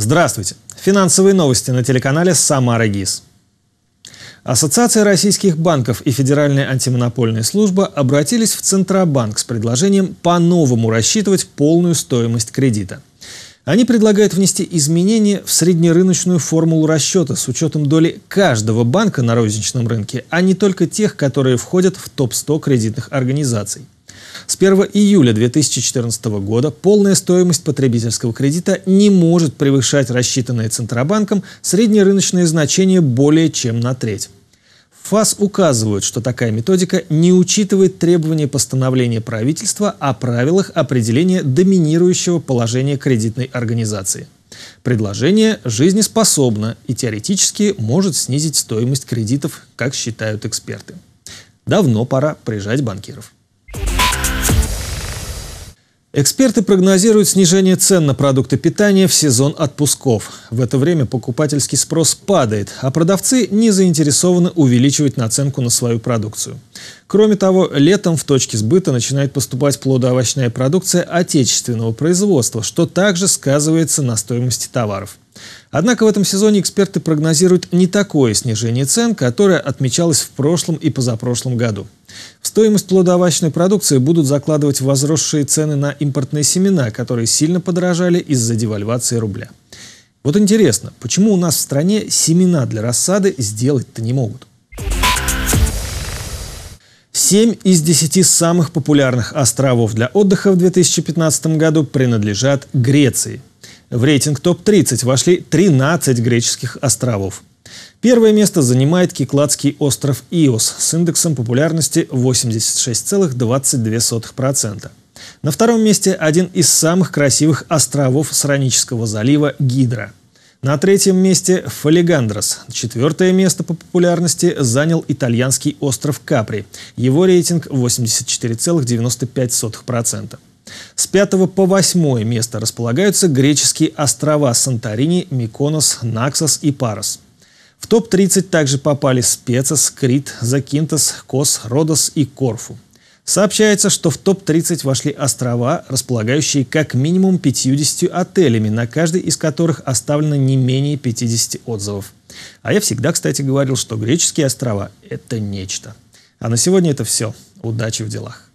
Здравствуйте. Финансовые новости на телеканале «Самара ГИС». Ассоциация российских банков и Федеральная антимонопольная служба обратились в Центробанк с предложением по-новому рассчитывать полную стоимость кредита. Они предлагают внести изменения в среднерыночную формулу расчета с учетом доли каждого банка на розничном рынке, а не только тех, которые входят в топ-100 кредитных организаций. С 1 июля 2014 года полная стоимость потребительского кредита не может превышать рассчитанное Центробанком среднерыночное значение более чем на треть. ФАС указывают, что такая методика не учитывает требования постановления правительства о правилах определения доминирующего положения кредитной организации. Предложение жизнеспособно и теоретически может снизить стоимость кредитов, как считают эксперты. Давно пора прижать банкиров. Эксперты прогнозируют снижение цен на продукты питания в сезон отпусков. В это время покупательский спрос падает, а продавцы не заинтересованы увеличивать наценку на свою продукцию. Кроме того, летом в точке сбыта начинает поступать плодоовощная продукция отечественного производства, что также сказывается на стоимости товаров. Однако в этом сезоне эксперты прогнозируют не такое снижение цен, которое отмечалось в прошлом и позапрошлом году. В стоимость плодоовощной продукции будут закладывать возросшие цены на импортные семена, которые сильно подорожали из-за девальвации рубля. Вот интересно, почему у нас в стране семена для рассады сделать-то не могут? 7 из 10 самых популярных островов для отдыха в 2015 году принадлежат Греции. В рейтинг топ-30 вошли 13 греческих островов – Первое место занимает кикладский остров Иос с индексом популярности 86,22%. На втором месте один из самых красивых островов Сранического залива Гидра. На третьем месте Фолигандрос. Четвертое место по популярности занял итальянский остров Капри. Его рейтинг 84,95%. С пятого по восьмое место располагаются греческие острова Санторини, Миконос, Наксос и Парос. В топ-30 также попали Спецас, Крит, Закинтос, Кос, Родос и Корфу. Сообщается, что в топ-30 вошли острова, располагающие как минимум 50 отелями, на каждый из которых оставлено не менее 50 отзывов. А я всегда, кстати, говорил, что греческие острова – это нечто. А на сегодня это все. Удачи в делах.